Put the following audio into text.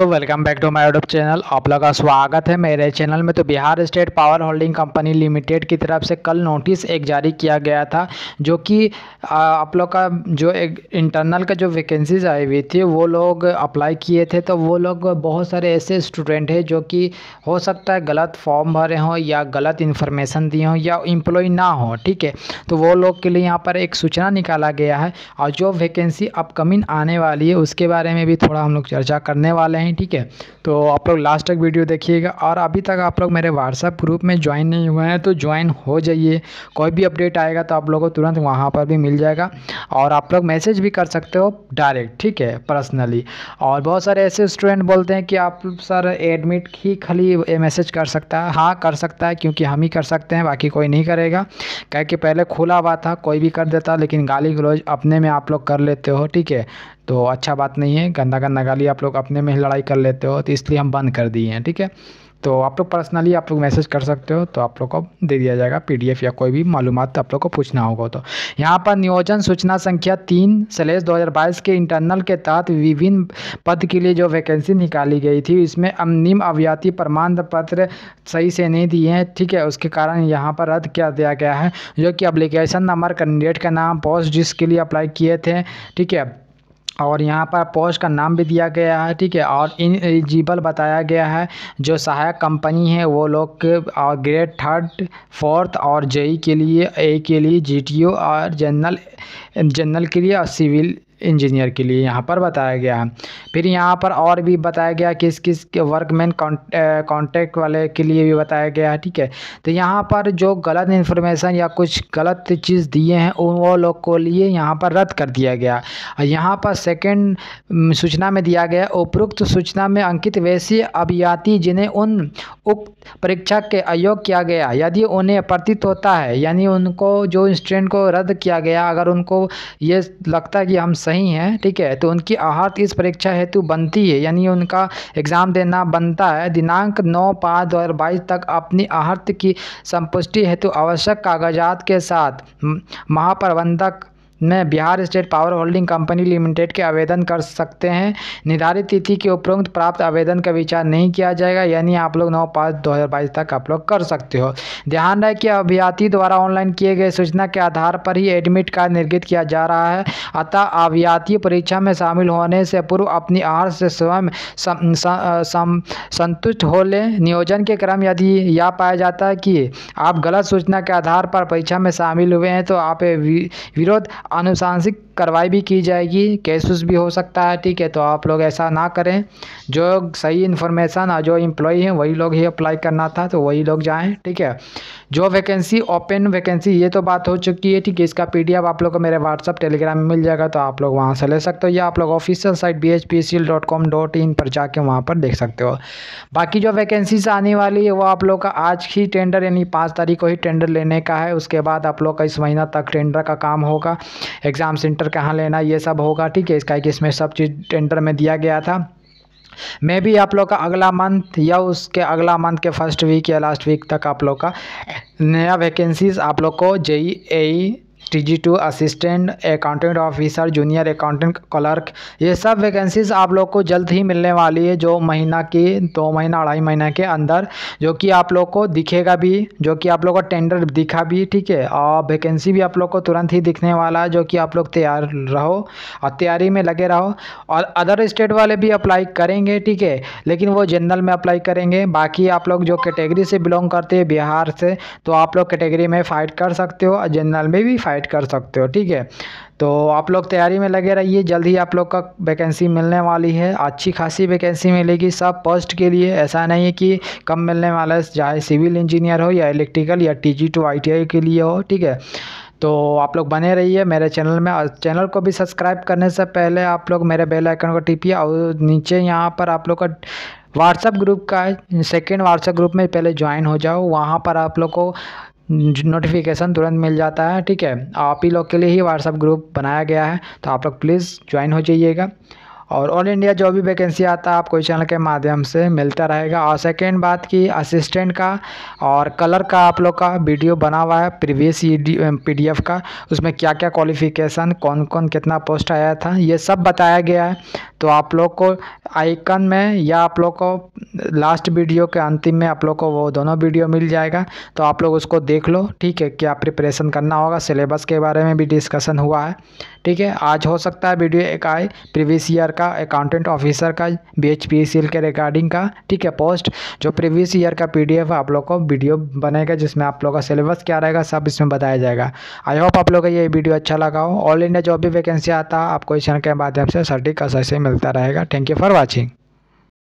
तो welcome back to my YouTube channel आप लोग का स्वागत है मेरे चैनल में तो Bihar state power holding company limited की तरफ से कल नोटिस एक जारी किया गया था जो कि आप लोग का जो एक इंटरनल का जो वैकेंसीज आई हुई थी वो लोग अप्लाई किए थे तो वो लोग बहुत सारे ऐसे स्टूडेंट हैं जो कि हो सकता है गलत फॉर्म भरे हों या गलत इन्फॉर्मेशन दिए हों या इम्प्लॉय ना हो ठीक है तो वो लोग के लिए यहाँ पर एक सूचना निकाला गया है और जो वैकेंसी अपकमिंग आने वाली है उसके बारे में भी थोड़ा हम लोग चर्चा करने वाले हैं हैं ठीक है तो आप लोग लास्ट तक वीडियो देखिएगा और अभी तक आप लोग मेरे व्हाट्सएप ग्रुप में ज्वाइन नहीं हुए हैं तो ज्वाइन हो जाइए कोई भी अपडेट आएगा तो आप लोग को तुरंत वहाँ पर भी मिल जाएगा और आप लोग मैसेज भी कर सकते हो डायरेक्ट ठीक है पर्सनली और बहुत सारे ऐसे स्टूडेंट बोलते हैं कि आप सर एडमिट ही खाली मैसेज कर सकता है हाँ कर सकता है क्योंकि हम ही कर सकते हैं बाकी कोई नहीं करेगा कह के पहले खुला हुआ था कोई भी कर देता लेकिन गाली गलोज अपने में आप लोग कर लेते हो ठीक है तो अच्छा बात नहीं है गंदा गंदा गाली आप लोग अपने में ही लड़ाई कर लेते हो तो इसलिए हम बंद कर दिए हैं ठीक है तो आप लोग पर्सनली आप लोग मैसेज कर सकते हो तो आप लोग को दे दिया जाएगा पीडीएफ या कोई भी मालूम आप लोग को पूछना होगा तो यहाँ पर नियोजन सूचना संख्या तीन सलेस 2022 के इंटरनल के तहत विभिन्न पद के लिए जो वैकेंसी निकाली गई थी इसमें अब निम्न अवियाती प्रमाण पत्र सही से नहीं दिए हैं ठीक है उसके कारण यहाँ पर रद्द कर दिया गया है जो कि अप्लीकेशन नंबर कैंडिडेट का नाम पोस्ट जिसके लिए अप्लाई किए थे ठीक है और यहाँ पर पोस्ट का नाम भी दिया गया है ठीक है और इन एलिजिबल बताया गया है जो सहायक कंपनी है वो लोग और ग्रेड थर्ड फोर्थ और जेई के लिए ए के लिए जीटीओ और जनरल जनरल के लिए और सिविल इंजीनियर के लिए यहाँ पर बताया गया है फिर यहाँ पर और भी बताया गया किस किस के वर्कमैन कॉन्टैक्ट वाले के लिए भी बताया गया है ठीक है तो यहाँ पर जो गलत इन्फॉर्मेशन या कुछ गलत चीज़ दिए हैं उन वो लोग को लिए यहाँ पर रद्द कर दिया गया और यहाँ पर सेकेंड सूचना में दिया गया उपरोक्त सूचना में अंकित वैसी अभियाती जिन्हें उन उप परीक्षा के आयोग किया गया यदि उन्हें प्रतीत होता है यानी उनको जो स्टूडेंट को रद्द किया गया अगर उनको ये लगता है कि हम सही हैं ठीक है तो उनकी आहत इस परीक्षा हेतु बनती है यानी उनका एग्ज़ाम देना बनता है दिनांक नौ पाँच दो हज़ार बाईस तक अपनी आहत की संपुष्टि हेतु आवश्यक कागजात के साथ महाप्रबंधक में Bihar state power holding company limited के आवेदन कर सकते हैं निर्धारित तिथि के उपरोक्त प्राप्त आवेदन का विचार नहीं किया जाएगा यानी आप लोग नौ पाँच दो हज़ार बाईस तक आप लोग कर सकते हो ध्यान रहे कि अभ्यार्थी द्वारा ऑनलाइन किए गए सूचना के आधार पर ही एडमिट कार्ड निर्गित किया जा रहा है अतः अभ्यार्थी परीक्षा में शामिल होने से पूर्व अपनी आहार से स्वयं संतुष्ट हो लें नियोजन के क्रम यदि यह पाया जाता है कि आप गलत सूचना के आधार पर परीक्षा में शामिल हुए हैं तो आप विरोध आनुषांगिक कार्रवाई भी की जाएगी केसेस भी हो सकता है ठीक है तो आप लोग ऐसा ना करें जो सही इन्फॉर्मेशन जो इम्प्लॉई हैं वही लोग ही अप्लाई करना था तो वही लोग जाएँ ठीक है जो वैकेंसी ओपन वैकेंसी ये तो बात हो चुकी है ठीक है इसका पी आप लोग को मेरे व्हाट्सअप टेलीग्राम में मिल जाएगा तो आप लोग वहाँ से ले सकते हो या आप लोग official site B H P C L dot com dot in पर जाके वहाँ पर देख सकते हो बाकी जो वैकेंसीज आने वाली है वो आप लोग का आज ही टेंडर यानी पाँच तारीख को ही टेंडर लेने का है उसके बाद आप लोग का इस महीना तक टेंडर का काम होगा एग्ज़ाम सेंटर कहाँ लेना ये सब होगा ठीक है इसका कि इसमें सब चीज़ टेंडर में दिया गया था मे भी आप लोग का अगला मंथ या उसके अगला मंथ के फर्स्ट वीक या लास्ट वीक तक आप लोग का नया वैकेंसीज आप लोग को JE A T two assistant accountant officer junior accountant clerk ये सब वैकेंसीज़ आप लोग को जल्द ही मिलने वाली है जो महीना की दो महीना अढ़ाई महीना के अंदर जो कि आप लोग को दिखेगा भी जो कि आप लोग का टेंडर दिखा भी ठीक है और वैकेंसी भी आप लोग को तुरंत ही दिखने वाला है जो कि आप लोग तैयार रहो और तैयारी में लगे रहो और अदर स्टेट वाले भी अप्लाई करेंगे ठीक है लेकिन वो जनरल में अप्लाई करेंगे बाकी आप लोग जो कैटेगरी से बिलोंग करते हैं बिहार से तो आप लोग कैटेगरी में फ़ाइट कर सकते हो और जनरल में भी फाइट डिसाइड कर सकते हो ठीक है तो आप लोग तैयारी में लगे रहिए जल्द ही आप लोग का वैकेंसी मिलने वाली है अच्छी खासी वैकेंसी मिलेगी सब पोस्ट के लिए ऐसा नहीं है कि कम मिलने वाला है चाहे सिविल इंजीनियर हो या इलेक्ट्रिकल या T G two I T I के लिए हो ठीक है तो आप लोग बने रहिए मेरे चैनल में और चैनल को भी सब्सक्राइब करने से पहले आप लोग मेरे बेल आइकन को टिपिए और नीचे यहाँ पर आप लोग का व्हाट्सअप ग्रुप का सेकेंड व्हाट्सअप ग्रुप में पहले ज्वाइन हो जाओ वहाँ पर आप लोग को नोटिफिकेशन तुरंत मिल जाता है ठीक है आप ही लोग के लिए ही व्हाट्सअप ग्रुप बनाया गया है तो आप लोग प्लीज़ ज्वाइन हो जाइएगा और ऑल इंडिया जो भी वैकेंसी आता है आपको इस चैनल के माध्यम से मिलता रहेगा और सेकेंड बात की असिस्टेंट का और कलर का आप लोग का वीडियो बना हुआ है प्रीवियस पीडीएफ का उसमें क्या क्या क्वालिफिकेशन कौन कौन कितना पोस्ट आया था ये सब बताया गया है तो आप लोग को आइकन में या आप लोग को लास्ट वीडियो के अंतिम में आप लोग को वो दोनों वीडियो मिल जाएगा तो आप लोग उसको देख लो ठीक है क्या प्रिपरेशन करना होगा सिलेबस के बारे में भी डिस्कशन हुआ है ठीक है आज हो सकता है वीडियो एक आए प्रीवियस ईयर का अकाउंटेंट ऑफिसर का B H P C L के रिगार्डिंग का ठीक है पोस्ट जो प्रीवियस ईयर का पी डी एफ आप लोग को वीडियो बनेगा जिसमें आप लोग का सिलेबस क्या रहेगा सब इसमें बताया जाएगा आई होप आप लोग का ये वीडियो अच्छा लगा हो ऑल इंडिया जो भी वैकेंसी आता है आपको इस चैनल के माध्यम से सर्टिक असर से मिलता रहेगा थैंक यू फॉर वॉचिंग